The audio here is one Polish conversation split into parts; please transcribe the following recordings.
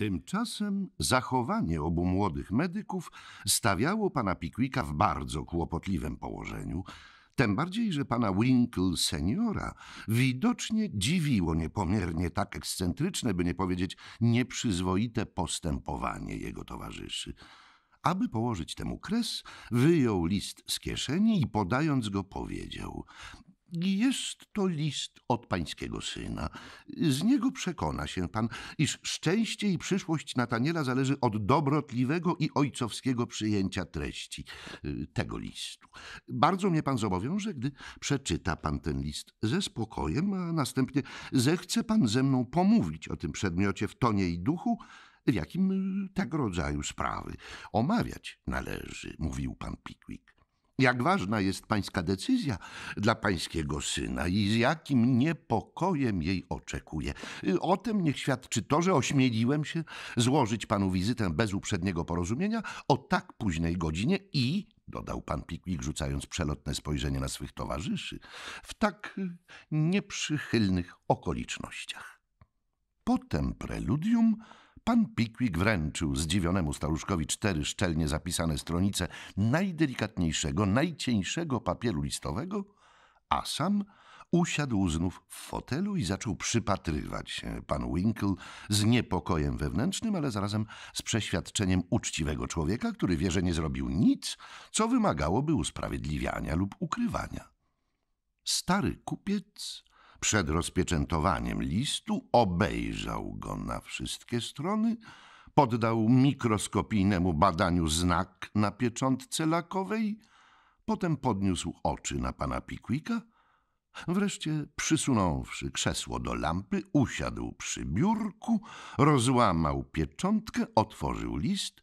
Tymczasem zachowanie obu młodych medyków stawiało pana Pickwicka w bardzo kłopotliwym położeniu, tym bardziej, że pana Winkle seniora widocznie dziwiło niepomiernie tak ekscentryczne, by nie powiedzieć nieprzyzwoite postępowanie jego towarzyszy. Aby położyć temu kres, wyjął list z kieszeni i podając go powiedział: jest to list od pańskiego syna. Z niego przekona się pan, iż szczęście i przyszłość Nataniela zależy od dobrotliwego i ojcowskiego przyjęcia treści y, tego listu. Bardzo mnie pan zobowiąże, gdy przeczyta pan ten list ze spokojem, a następnie zechce pan ze mną pomówić o tym przedmiocie w tonie i duchu, w jakim y, tego rodzaju sprawy omawiać należy, mówił pan Pickwick. Jak ważna jest pańska decyzja dla pańskiego syna i z jakim niepokojem jej oczekuję. Y, o tym niech świadczy to, że ośmieliłem się złożyć panu wizytę bez uprzedniego porozumienia o tak późnej godzinie i, dodał pan Piklik, rzucając przelotne spojrzenie na swych towarzyszy, w tak y, nieprzychylnych okolicznościach. Potem preludium Pan Pickwick wręczył zdziwionemu staruszkowi cztery szczelnie zapisane stronice najdelikatniejszego, najcieńszego papieru listowego, a sam usiadł znów w fotelu i zaczął przypatrywać się panu Winkle z niepokojem wewnętrznym, ale zarazem z przeświadczeniem uczciwego człowieka, który wie, że nie zrobił nic, co wymagałoby usprawiedliwiania lub ukrywania. Stary kupiec przed rozpieczętowaniem listu, obejrzał go na wszystkie strony, poddał mikroskopijnemu badaniu znak na pieczątce lakowej, potem podniósł oczy na pana Pikwika, wreszcie przysunąwszy krzesło do lampy, usiadł przy biurku, rozłamał pieczątkę, otworzył list,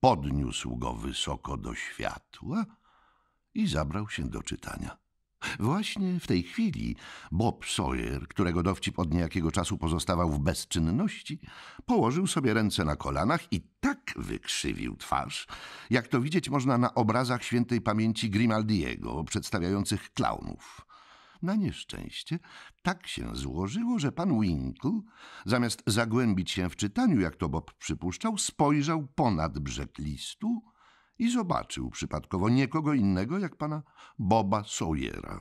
podniósł go wysoko do światła i zabrał się do czytania. Właśnie w tej chwili Bob Sawyer, którego dowcip od niejakiego czasu pozostawał w bezczynności, położył sobie ręce na kolanach i tak wykrzywił twarz, jak to widzieć można na obrazach świętej pamięci Grimaldiego przedstawiających klaunów. Na nieszczęście tak się złożyło, że pan Winkle, zamiast zagłębić się w czytaniu, jak to Bob przypuszczał, spojrzał ponad brzeg listu – i zobaczył przypadkowo nikogo innego jak pana Boba Sawyera.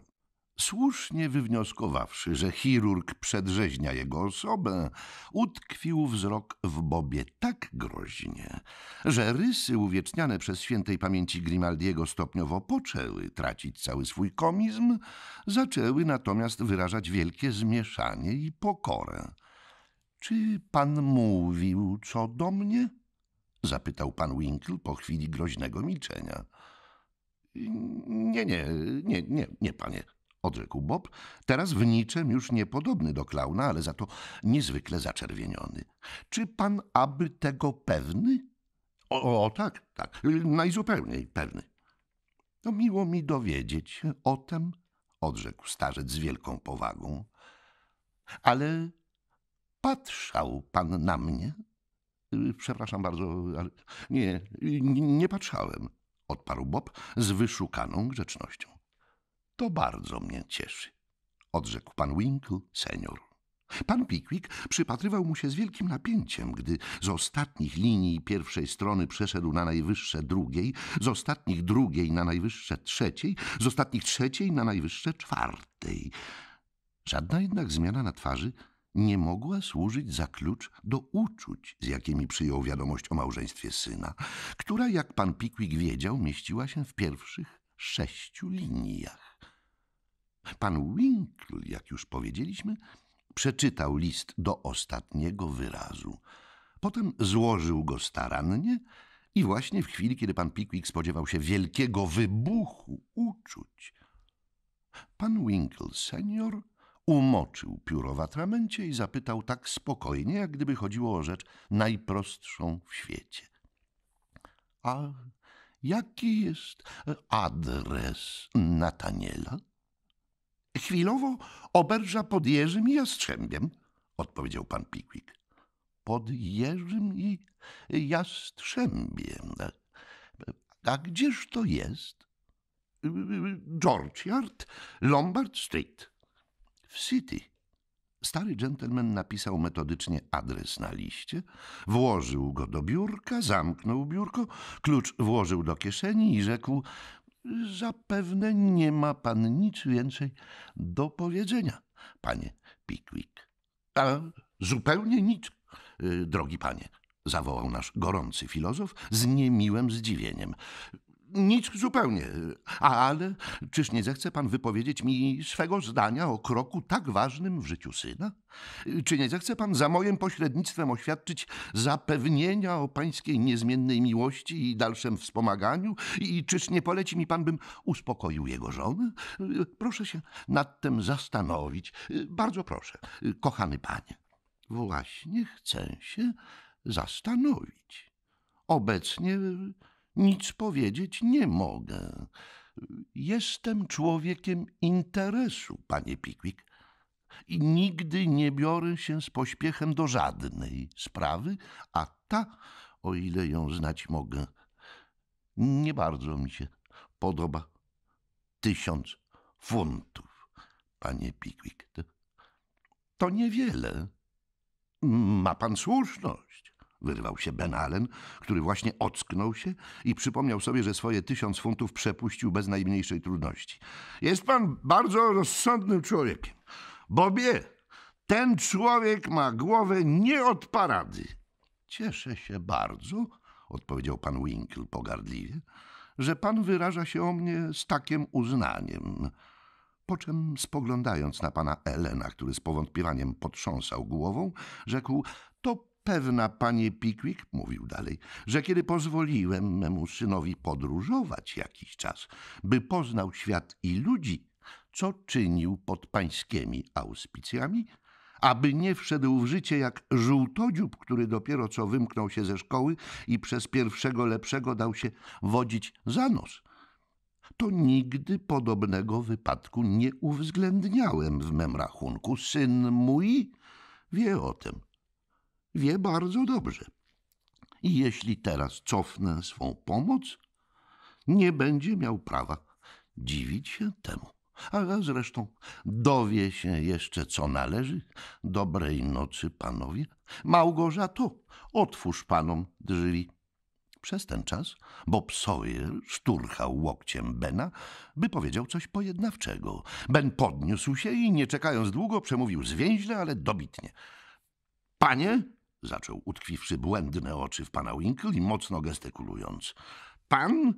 Słusznie wywnioskowawszy, że chirurg przedrzeźnia jego osobę, utkwił wzrok w Bobie tak groźnie, że rysy uwieczniane przez świętej pamięci Grimaldiego stopniowo poczęły tracić cały swój komizm, zaczęły natomiast wyrażać wielkie zmieszanie i pokorę. Czy pan mówił co do mnie? Zapytał pan Winkle po chwili groźnego milczenia. Nie, nie, nie, nie, nie, panie, odrzekł Bob, teraz w niczym już niepodobny do klauna, ale za to niezwykle zaczerwieniony. Czy pan aby tego pewny? O, o tak, tak, najzupełniej pewny. No, miło mi dowiedzieć o tem, odrzekł starzec z wielką powagą. Ale patrzał pan na mnie? Przepraszam bardzo, ale nie, nie patrzałem, odparł Bob z wyszukaną grzecznością. To bardzo mnie cieszy, odrzekł pan Winkle senior. Pan Pickwick przypatrywał mu się z wielkim napięciem, gdy z ostatnich linii pierwszej strony przeszedł na najwyższe drugiej, z ostatnich drugiej na najwyższe trzeciej, z ostatnich trzeciej na najwyższe czwartej. Żadna jednak zmiana na twarzy nie mogła służyć za klucz do uczuć, z jakimi przyjął wiadomość o małżeństwie syna, która, jak pan Pickwick wiedział, mieściła się w pierwszych sześciu liniach. Pan Winkle, jak już powiedzieliśmy, przeczytał list do ostatniego wyrazu. Potem złożył go starannie i właśnie w chwili, kiedy pan Pickwick spodziewał się wielkiego wybuchu uczuć, pan Winkle senior – Umoczył pióro w atramencie i zapytał tak spokojnie, jak gdyby chodziło o rzecz najprostszą w świecie. A jaki jest e, adres Nataniela? Chwilowo oberża pod Jerzym i Jastrzębiem, odpowiedział pan Pickwick. Pod Jerzym i Jastrzębiem. A gdzież to jest? George Yard, Lombard Street. City. Stary dżentelmen napisał metodycznie adres na liście, włożył go do biurka, zamknął biurko, klucz włożył do kieszeni i rzekł: Zapewne nie ma pan nic więcej do powiedzenia, panie Pickwick. A zupełnie nic, y, drogi panie, zawołał nasz gorący filozof z niemiłym zdziwieniem. Nic zupełnie. Ale czyż nie zechce pan wypowiedzieć mi swego zdania o kroku tak ważnym w życiu syna? Czy nie zechce pan za moim pośrednictwem oświadczyć zapewnienia o pańskiej niezmiennej miłości i dalszym wspomaganiu? I czyż nie poleci mi pan, bym uspokoił jego żonę? Proszę się nad tym zastanowić. Bardzo proszę, kochany panie. Właśnie chcę się zastanowić. Obecnie nic powiedzieć nie mogę. Jestem człowiekiem interesu, panie Pickwick, i nigdy nie biorę się z pośpiechem do żadnej sprawy, a ta, o ile ją znać mogę, nie bardzo mi się podoba. Tysiąc funtów, panie Pickwick, To niewiele. Ma pan słuszność wyrwał się Ben Allen, który właśnie ocknął się i przypomniał sobie, że swoje tysiąc funtów przepuścił bez najmniejszej trudności. Jest pan bardzo rozsądnym człowiekiem. Bobie, ten człowiek ma głowę nie od parady. Cieszę się bardzo, odpowiedział pan Winkle pogardliwie, że pan wyraża się o mnie z takim uznaniem. Po czym, spoglądając na pana Elena, który z powątpiewaniem potrząsał głową, rzekł: To pewna, panie Pickwick, mówił dalej, że kiedy pozwoliłem memu synowi podróżować jakiś czas, by poznał świat i ludzi, co czynił pod pańskimi auspicjami, aby nie wszedł w życie jak żółtodziób, który dopiero co wymknął się ze szkoły i przez pierwszego lepszego dał się wodzić za nos. To nigdy podobnego wypadku nie uwzględniałem w mem rachunku. Syn mój wie o tym wie bardzo dobrze. I jeśli teraz cofnę swą pomoc, nie będzie miał prawa dziwić się temu. A zresztą dowie się jeszcze, co należy. Dobrej nocy, panowie. Małgorzato, otwórz panom drzwi. Przez ten czas Bob Sawyer szturchał łokciem Bena, by powiedział coś pojednawczego. Ben podniósł się i, nie czekając długo, przemówił zwięźle, ale dobitnie. Panie, zaczął, utkwiwszy błędne oczy w pana Winkle i mocno gestykulując. Pan,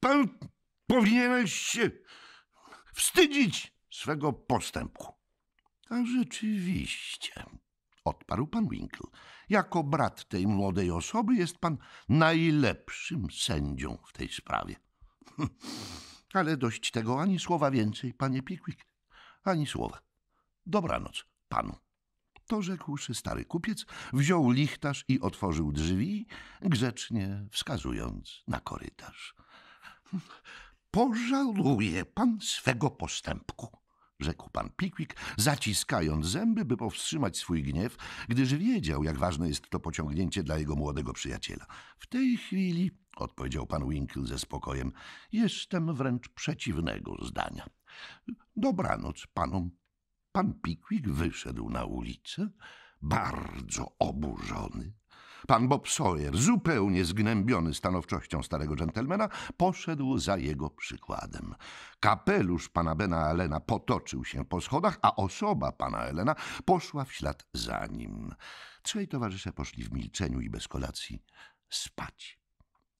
pan powinieneś się wstydzić swego postępu. A rzeczywiście, odparł pan Winkle, jako brat tej młodej osoby jest pan najlepszym sędzią w tej sprawie. Ale dość tego, ani słowa więcej, panie Pickwick, ani słowa. Dobranoc panu. To rzekłszy stary kupiec, wziął lichtarz i otworzył drzwi, grzecznie wskazując na korytarz. Pożałuje pan swego postępku, rzekł pan Pickwick, zaciskając zęby, by powstrzymać swój gniew, gdyż wiedział, jak ważne jest to pociągnięcie dla jego młodego przyjaciela. W tej chwili, odpowiedział pan Winkle ze spokojem, jestem wręcz przeciwnego zdania. Dobranoc panom. Pan Pickwick wyszedł na ulicę, bardzo oburzony. Pan Bob Sawyer, zupełnie zgnębiony stanowczością starego dżentelmena, poszedł za jego przykładem. Kapelusz pana Bena Elena potoczył się po schodach, a osoba pana Elena poszła w ślad za nim. Trzej towarzysze poszli w milczeniu i bez kolacji spać.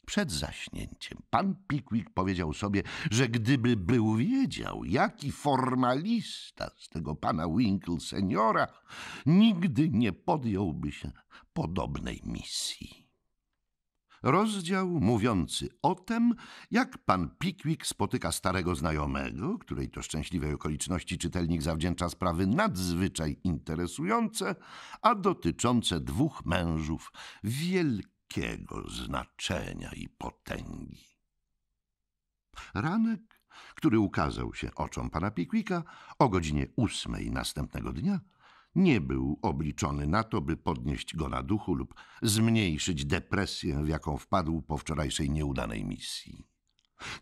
Przed zaśnięciem pan Pickwick powiedział sobie, że gdyby był wiedział, jaki formalista z tego pana Winkle seniora, nigdy nie podjąłby się podobnej misji. Rozdział mówiący o tym, jak pan Pickwick spotyka starego znajomego, której to szczęśliwej okoliczności czytelnik zawdzięcza sprawy nadzwyczaj interesujące, a dotyczące dwóch mężów wielkich wielkiego znaczenia i potęgi. Ranek, który ukazał się oczom pana Pickwicka o godzinie ósmej następnego dnia, nie był obliczony na to, by podnieść go na duchu lub zmniejszyć depresję, w jaką wpadł po wczorajszej nieudanej misji.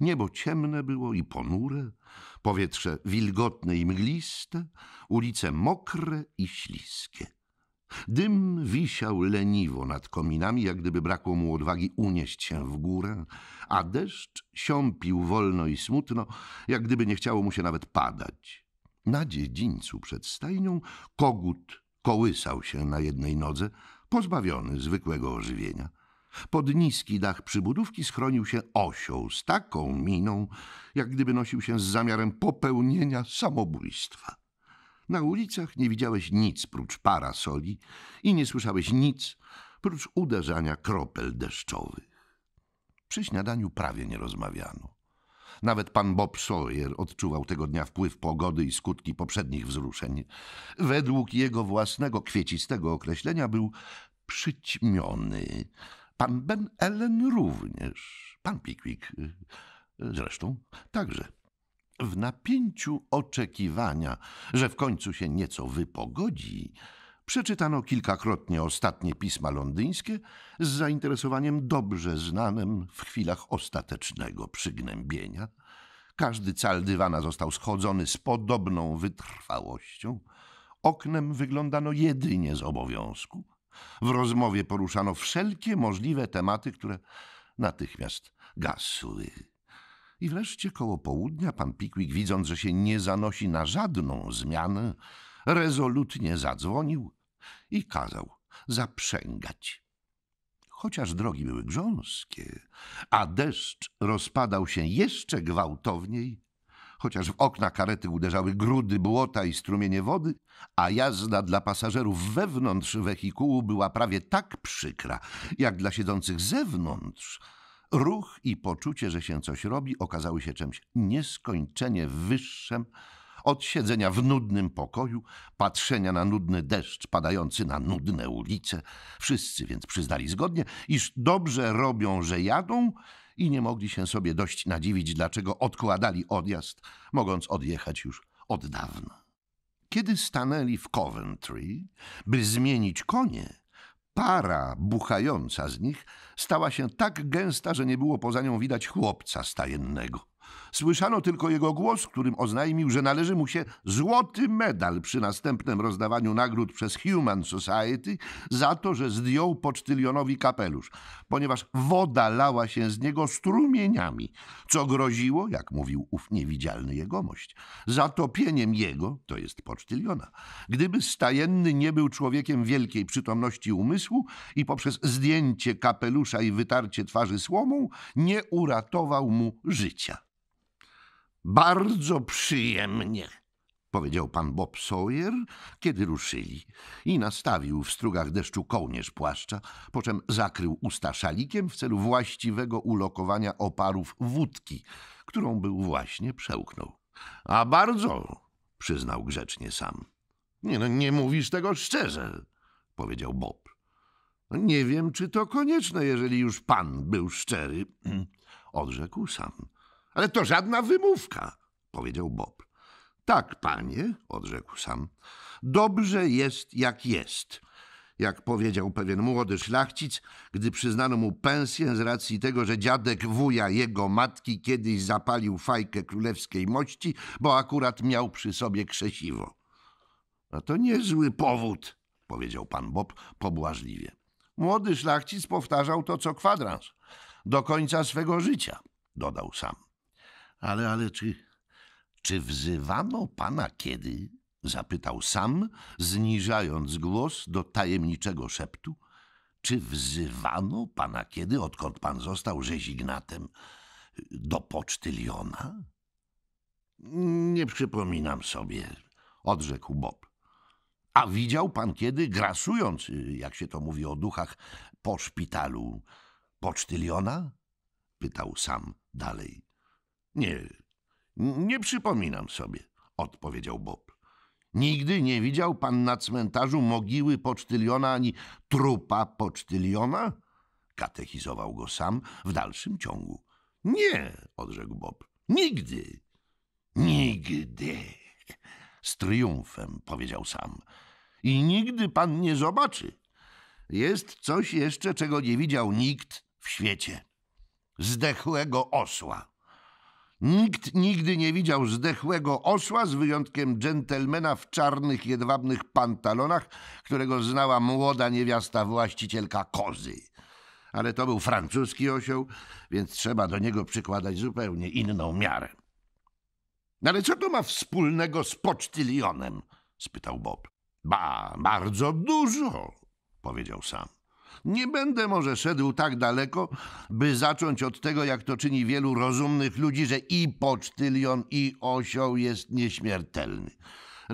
Niebo ciemne było i ponure, powietrze wilgotne i mgliste, ulice mokre i śliskie. Dym wisiał leniwo nad kominami, jak gdyby brakło mu odwagi unieść się w górę, a deszcz siąpił wolno i smutno, jak gdyby nie chciało mu się nawet padać. Na dziedzińcu przed stajnią kogut kołysał się na jednej nodze, pozbawiony zwykłego ożywienia. Pod niski dach przybudówki schronił się osioł z taką miną, jak gdyby nosił się z zamiarem popełnienia samobójstwa. Na ulicach nie widziałeś nic prócz parasoli i nie słyszałeś nic prócz uderzania kropel deszczowych. Przy śniadaniu prawie nie rozmawiano. Nawet pan Bob Sawyer odczuwał tego dnia wpływ pogody i skutki poprzednich wzruszeń. Według jego własnego kwiecistego określenia był przyćmiony. Pan Ben Ellen również. Pan Pickwick y, zresztą także. W napięciu oczekiwania, że w końcu się nieco wypogodzi, przeczytano kilkakrotnie ostatnie pisma londyńskie z zainteresowaniem dobrze znanym w chwilach ostatecznego przygnębienia. Każdy cal dywana został schodzony z podobną wytrwałością. Oknem wyglądano jedynie z obowiązku. W rozmowie poruszano wszelkie możliwe tematy, które natychmiast gasły. I wreszcie koło południa pan Pickwick, widząc, że się nie zanosi na żadną zmianę, rezolutnie zadzwonił i kazał zaprzęgać. Chociaż drogi były grząskie, a deszcz rozpadał się jeszcze gwałtowniej, chociaż w okna karety uderzały grudy błota i strumienie wody, a jazda dla pasażerów wewnątrz wehikułu była prawie tak przykra, jak dla siedzących zewnątrz, Ruch i poczucie, że się coś robi, okazały się czymś nieskończenie wyższym od siedzenia w nudnym pokoju, patrzenia na nudny deszcz padający na nudne ulice. Wszyscy więc przyznali zgodnie, iż dobrze robią, że jadą i nie mogli się sobie dość nadziwić, dlaczego odkładali odjazd, mogąc odjechać już od dawna. Kiedy stanęli w Coventry, by zmienić konie, Para buchająca z nich stała się tak gęsta, że nie było poza nią widać chłopca stajennego. Słyszano tylko jego głos, którym oznajmił, że należy mu się złoty medal przy następnym rozdawaniu nagród przez Human Society za to, że zdjął pocztylionowi kapelusz, ponieważ woda lała się z niego strumieniami, co groziło, jak mówił ów niewidzialny jegomość, zatopieniem jego, to jest pocztyliona. Gdyby stajenny nie był człowiekiem wielkiej przytomności umysłu i poprzez zdjęcie kapelusza i wytarcie twarzy słomą nie uratował mu życia. Bardzo przyjemnie, powiedział pan Bob Sawyer, kiedy ruszyli i nastawił w strugach deszczu kołnierz płaszcza, po czym zakrył usta szalikiem w celu właściwego ulokowania oparów wódki, którą był właśnie przełknął. A bardzo, przyznał grzecznie sam. Nie, no, nie mówisz tego szczerze, powiedział Bob. Nie wiem, czy to konieczne, jeżeli już pan był szczery, odrzekł sam. Ale to żadna wymówka, powiedział Bob. Tak, panie, odrzekł sam. Dobrze jest, jak jest. Jak powiedział pewien młody szlachcic, gdy przyznano mu pensję z racji tego, że dziadek wuja jego matki kiedyś zapalił fajkę królewskiej mości, bo akurat miał przy sobie krzesiwo. A to niezły powód, powiedział pan Bob pobłażliwie. Młody szlachcic powtarzał to co kwadrans, do końca swego życia, dodał sam. Ale, ale czy, czy wzywano pana kiedy? Zapytał sam, zniżając głos do tajemniczego szeptu. Czy wzywano pana kiedy, odkąd pan został rzezignatem, do poczty Liona? Nie przypominam sobie, odrzekł Bob. A widział pan kiedy, grasując, jak się to mówi o duchach, po szpitalu pocztyliona? Pytał sam dalej. Nie, nie przypominam sobie, odpowiedział Bob. Nigdy nie widział pan na cmentarzu mogiły pocztyliona ani trupa pocztyliona? Katechizował go sam w dalszym ciągu. Nie, odrzekł Bob. Nigdy. Nigdy. Z triumfem powiedział sam. I nigdy pan nie zobaczy. Jest coś jeszcze, czego nie widział nikt w świecie. Zdechłego osła. Nikt nigdy nie widział zdechłego osła, z wyjątkiem dżentelmena w czarnych, jedwabnych pantalonach, którego znała młoda niewiasta właścicielka kozy. Ale to był francuski osioł, więc trzeba do niego przykładać zupełnie inną miarę. No ale co to ma wspólnego z pocztylionem? spytał Bob. Ba, bardzo dużo, powiedział sam. Nie będę może szedł tak daleko, by zacząć od tego, jak to czyni wielu rozumnych ludzi, że i pocztylion, i osioł jest nieśmiertelny.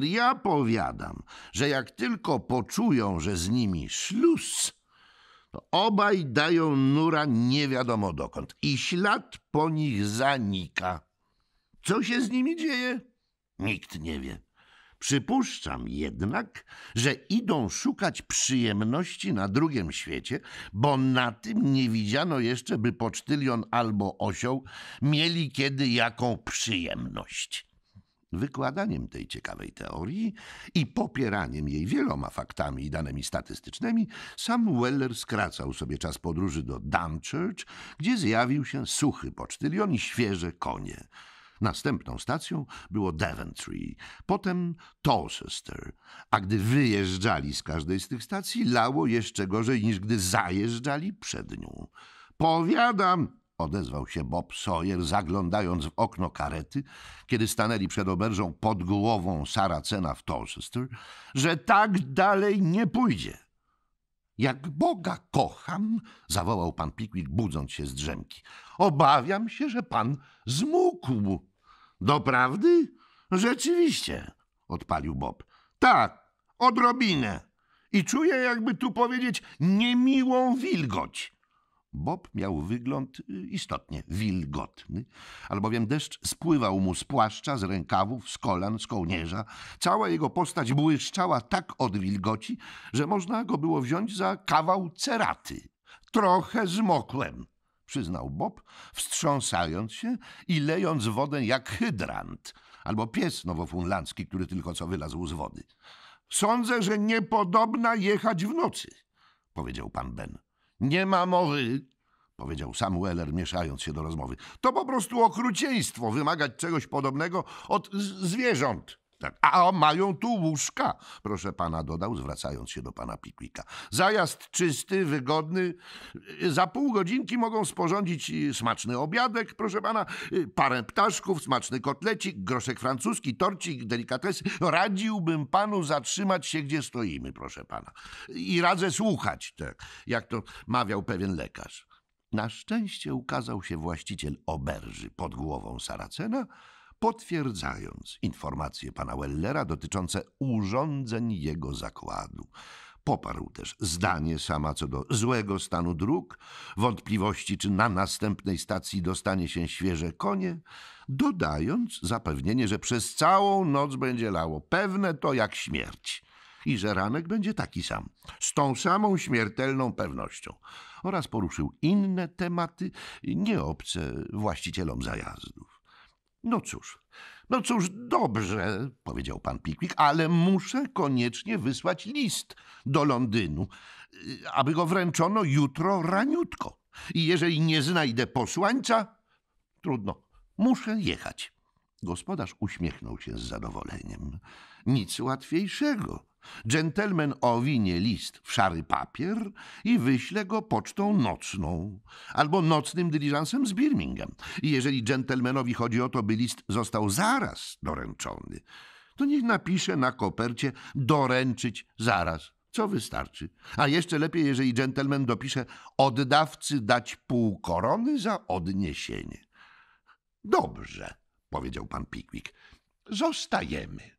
Ja powiadam, że jak tylko poczują, że z nimi szlus, to obaj dają nura nie wiadomo dokąd i ślad po nich zanika. Co się z nimi dzieje? Nikt nie wie. Przypuszczam jednak, że idą szukać przyjemności na drugim świecie, bo na tym nie widziano jeszcze, by pocztylion albo osioł mieli kiedy jaką przyjemność. Wykładaniem tej ciekawej teorii i popieraniem jej wieloma faktami i danymi statystycznymi, sam Weller skracał sobie czas podróży do Dunchurch, gdzie zjawił się suchy pocztylion i świeże konie. Następną stacją było Daventry, potem Towcester, a gdy wyjeżdżali z każdej z tych stacji, lało jeszcze gorzej niż gdy zajeżdżali przed nią. Powiadam, odezwał się Bob Sawyer, zaglądając w okno karety, kiedy stanęli przed oberżą pod głową Saracena w Towcester, że tak dalej nie pójdzie. Jak Boga kocham, zawołał pan Pickwick, budząc się z drzemki. Obawiam się, że pan zmógł. Doprawdy? Rzeczywiście, odpalił Bob. Tak, odrobinę. I czuję, jakby tu powiedzieć, niemiłą wilgoć. Bob miał wygląd y, istotnie wilgotny, albowiem deszcz spływał mu z płaszcza, z rękawów, z kolan, z kołnierza. Cała jego postać błyszczała tak od wilgoci, że można go było wziąć za kawał ceraty. Trochę zmokłem przyznał Bob, wstrząsając się i lejąc wodę jak hydrant albo pies nowofunlandzki, który tylko co wylazł z wody. Sądzę, że niepodobna jechać w nocy, powiedział pan Ben. Nie ma mowy, powiedział Samueler, mieszając się do rozmowy. To po prostu okrucieństwo wymagać czegoś podobnego od zwierząt. Tak. A mają tu łóżka, proszę pana, dodał, zwracając się do pana Pikwika. Zajazd czysty, wygodny. Za pół godzinki mogą sporządzić y, smaczny obiadek, proszę pana, y, parę ptaszków, smaczny kotlecik, groszek francuski, torcik, delikatesy. Radziłbym panu zatrzymać się, gdzie stoimy, proszę pana. I radzę słuchać, tak, jak to mawiał pewien lekarz. Na szczęście ukazał się właściciel oberży pod głową Saracena, potwierdzając informacje pana Wellera dotyczące urządzeń jego zakładu. Poparł też zdanie sama co do złego stanu dróg, wątpliwości, czy na następnej stacji dostanie się świeże konie, dodając zapewnienie, że przez całą noc będzie lało, pewne to jak śmierć, i że ranek będzie taki sam, z tą samą śmiertelną pewnością, oraz poruszył inne tematy nieobce właścicielom zajazdów. No cóż, no cóż, dobrze, powiedział pan Piklik, ale muszę koniecznie wysłać list do Londynu, y, aby go wręczono jutro raniutko. I jeżeli nie znajdę posłańca, trudno, muszę jechać. Gospodarz uśmiechnął się z zadowoleniem. Nic łatwiejszego. Dżentelmen owinie list w szary papier i wyśle go pocztą nocną albo nocnym dyliżansem z Birmingham. I jeżeli dżentelmenowi chodzi o to, by list został zaraz doręczony, to niech napisze na kopercie doręczyć zaraz, co wystarczy. A jeszcze lepiej, jeżeli dżentelmen dopisze oddawcy dać pół korony za odniesienie. Dobrze powiedział pan Pikwik. Zostajemy.